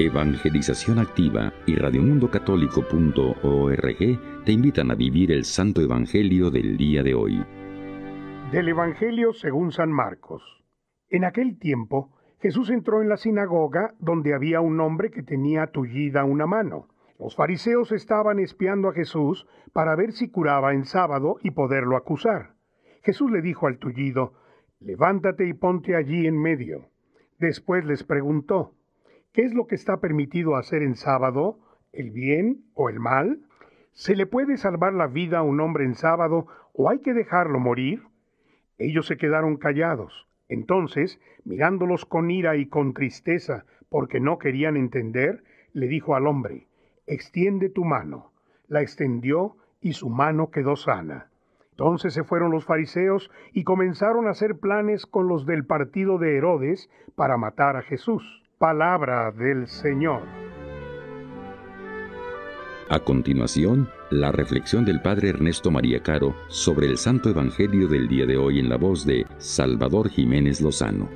Evangelización Activa y radiomundocatólico.org te invitan a vivir el Santo Evangelio del día de hoy. Del Evangelio según San Marcos. En aquel tiempo, Jesús entró en la sinagoga donde había un hombre que tenía tullida una mano. Los fariseos estaban espiando a Jesús para ver si curaba en sábado y poderlo acusar. Jesús le dijo al tullido, Levántate y ponte allí en medio. Después les preguntó, qué es lo que está permitido hacer en sábado, el bien o el mal, ¿Se le puede salvar la vida a un hombre en sábado o hay que dejarlo morir? Ellos se quedaron callados. Entonces, mirándolos con ira y con tristeza, porque no querían entender, le dijo al hombre, Extiende tu mano. La extendió y su mano quedó sana. Entonces se fueron los fariseos y comenzaron a hacer planes con los del partido de Herodes para matar a Jesús. Palabra del Señor. A continuación, la reflexión del Padre Ernesto María Caro sobre el Santo Evangelio del día de hoy en la voz de Salvador Jiménez Lozano.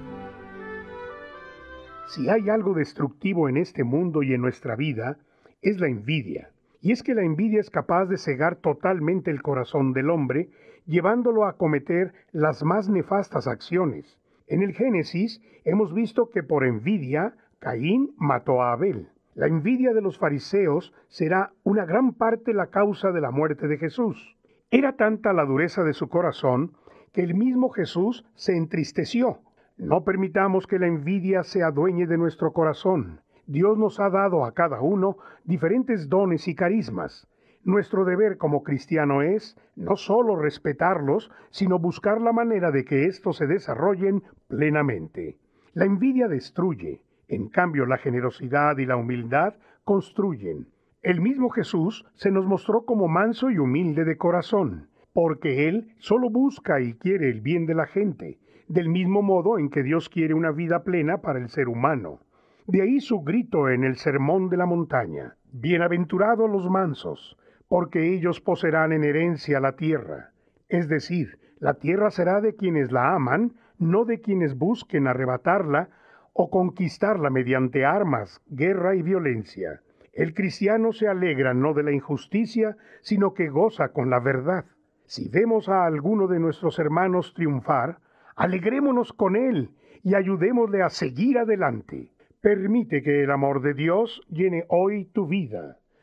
Si hay algo destructivo en este mundo y en nuestra vida, es la envidia. Y es que la envidia es capaz de cegar totalmente el corazón del hombre, llevándolo a cometer las más nefastas acciones. En el Génesis hemos visto que por envidia Caín mató a Abel. La envidia de los fariseos será una gran parte la causa de la muerte de Jesús. Era tanta la dureza de su corazón que el mismo Jesús se entristeció. No permitamos que la envidia se adueñe de nuestro corazón. Dios nos ha dado a cada uno diferentes dones y carismas. Nuestro deber como cristiano es no solo respetarlos, sino buscar la manera de que estos se desarrollen plenamente. La envidia destruye, en cambio la generosidad y la humildad construyen. El mismo Jesús se nos mostró como manso y humilde de corazón, porque Él solo busca y quiere el bien de la gente, del mismo modo en que Dios quiere una vida plena para el ser humano. De ahí su grito en el Sermón de la Montaña. Bienaventurados los mansos, porque ellos poseerán en herencia la tierra. Es decir, la tierra será de quienes la aman, no de quienes busquen arrebatarla o conquistarla mediante armas, guerra y violencia. El cristiano se alegra no de la injusticia, sino que goza con la verdad. Si vemos a alguno de nuestros hermanos triunfar, alegrémonos con él y ayudémosle a seguir adelante. Permite que el amor de Dios llene hoy tu vida.